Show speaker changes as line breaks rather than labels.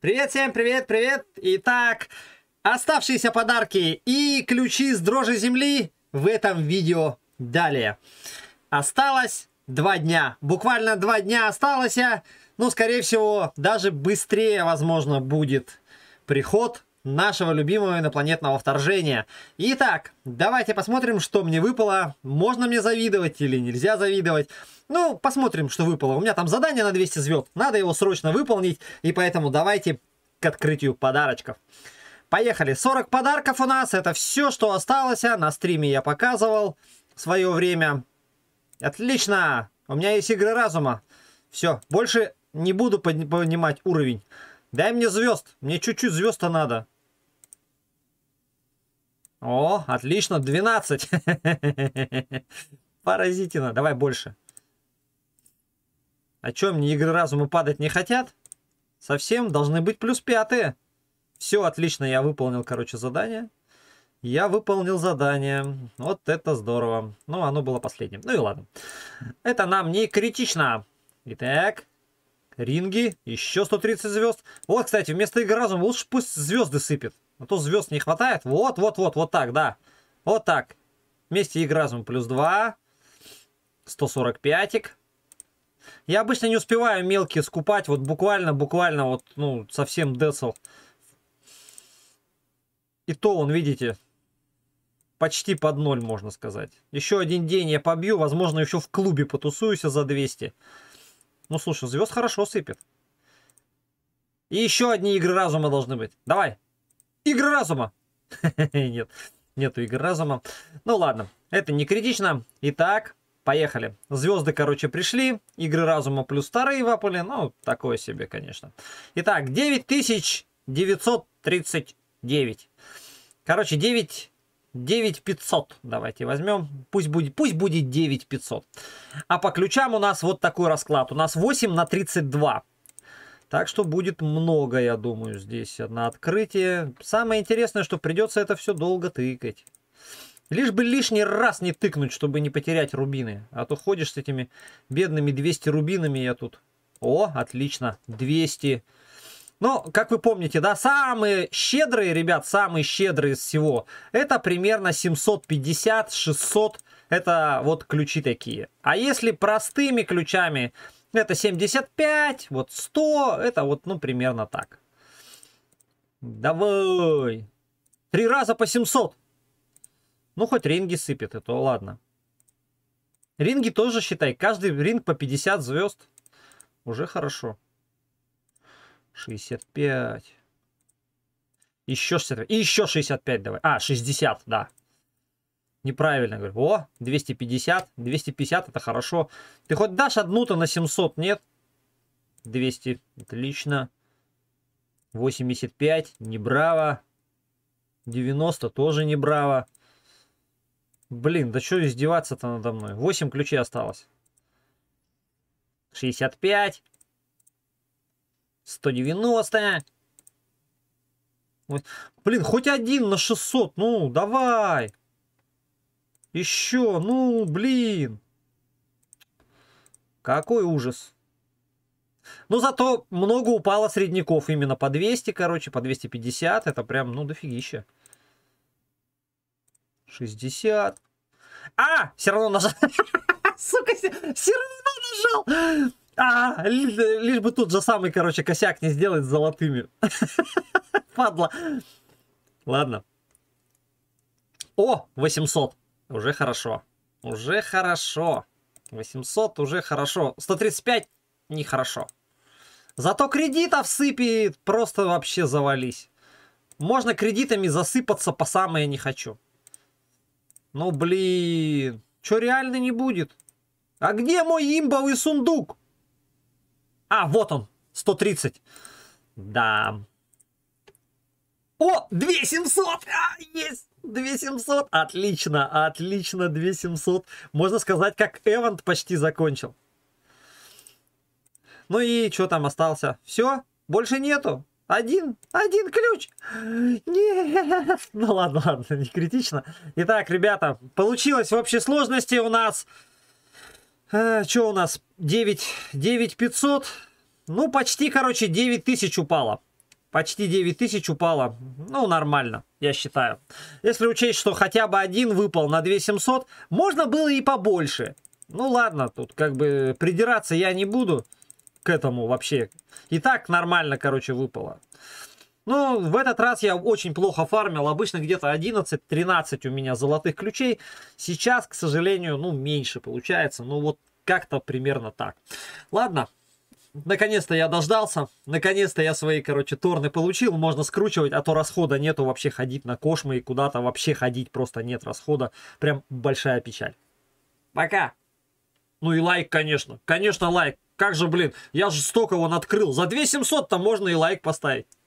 Привет всем, привет, привет! Итак, оставшиеся подарки и ключи с дрожи земли в этом видео далее. Осталось два дня, буквально два дня осталось, ну, скорее всего, даже быстрее, возможно, будет приход нашего любимого инопланетного вторжения. Итак, давайте посмотрим, что мне выпало. Можно мне завидовать или нельзя завидовать. Ну, посмотрим, что выпало. У меня там задание на 200 звезд. Надо его срочно выполнить. И поэтому давайте к открытию подарочков. Поехали. 40 подарков у нас. Это все, что осталось. На стриме я показывал в свое время. Отлично. У меня есть игры разума. Все. Больше не буду поднимать уровень. Дай мне звезд. Мне чуть-чуть звезд-то надо. О, отлично, 12. Поразительно, давай больше. О чем мне игры разума падать не хотят? Совсем должны быть плюс пятые. Все, отлично, я выполнил, короче, задание. Я выполнил задание. Вот это здорово. Ну, оно было последним. Ну и ладно. Это нам не критично. Итак, ринги. Еще 130 звезд. Вот, кстати, вместо игры разума лучше пусть звезды сыпет. А ну, то звезд не хватает. Вот, вот, вот, вот так, да. Вот так. Вместе их разум плюс 2. 145-ик. Я обычно не успеваю мелкие скупать. Вот буквально, буквально, вот, ну, совсем децл. И то он, видите, почти под ноль, можно сказать. Еще один день я побью. Возможно, еще в клубе потусуюсь за 200. Ну, слушай, звезд хорошо сыпет. И еще одни игры разума должны быть. Давай, Игры разума. Нет, нету игры разума. Ну ладно, это не критично. Итак, поехали. Звезды, короче, пришли. Игры разума плюс старые вапали. Ну, такое себе, конечно. Итак, 9939. Короче, 9... 9500 давайте возьмем. Пусть будет, пусть будет 9500. А по ключам у нас вот такой расклад. У нас 8 на 32. Так что будет много, я думаю, здесь на открытие. Самое интересное, что придется это все долго тыкать. Лишь бы лишний раз не тыкнуть, чтобы не потерять рубины. А то ходишь с этими бедными 200 рубинами я тут. О, отлично, 200. Но, ну, как вы помните, да, самые щедрые, ребят, самые щедрые из всего, это примерно 750-600, это вот ключи такие. А если простыми ключами это 75, вот 100, это вот, ну, примерно так. Давай. Три раза по 700. Ну, хоть ринги сыпет, это ладно. Ринги тоже считай. Каждый ринг по 50 звезд. Уже хорошо. 65. Еще 65. И еще 65 давай. А, 60, да неправильно. говорю, о, 250, 250 это хорошо. Ты хоть дашь одну-то на 700, нет? 200, отлично. 85, не браво. 90 тоже не браво. Блин, да что издеваться-то надо мной? 8 ключей осталось. 65. 190. Блин, хоть один на 600. Ну, давай. Еще, ну, блин. Какой ужас. Но ну, зато много упало средников именно по 200, короче, по 250. Это прям, ну, дофигища. 60. А, все равно нажал. Сука, все равно нажал. А, лишь бы тут же самый, короче, косяк не сделать с золотыми. Падла. Ладно. О, 800. Уже хорошо. Уже хорошо. 800 уже хорошо. 135 нехорошо. Зато кредитов сыпет. Просто вообще завались. Можно кредитами засыпаться по самое не хочу. Ну блин. Че реально не будет? А где мой имбовый сундук? А, вот он. 130. Да. 2700! А, есть! 2700! Отлично, отлично, 2700. Можно сказать, как Эвант почти закончил. Ну и что там остался? Все? Больше нету? Один, один ключ. Нет. Ну ладно, ладно, не критично. Итак, ребята, получилось в общей сложности у нас... Э, что у нас? 9, 9500. Ну, почти, короче, 9000 упало. Почти 9 тысяч упало. Ну, нормально, я считаю. Если учесть, что хотя бы один выпал на 2700, можно было и побольше. Ну, ладно, тут как бы придираться я не буду к этому вообще. И так нормально, короче, выпало. Ну, в этот раз я очень плохо фармил. Обычно где-то 11-13 у меня золотых ключей. Сейчас, к сожалению, ну, меньше получается. Ну, вот как-то примерно так. Ладно, Наконец-то я дождался. Наконец-то я свои, короче, торны получил. Можно скручивать, а то расхода нету вообще ходить на кошмы и куда-то вообще ходить просто нет расхода. Прям большая печаль. Пока. Ну и лайк, конечно. Конечно, лайк. Как же, блин, я же столько вон открыл. За 2700 там можно и лайк поставить.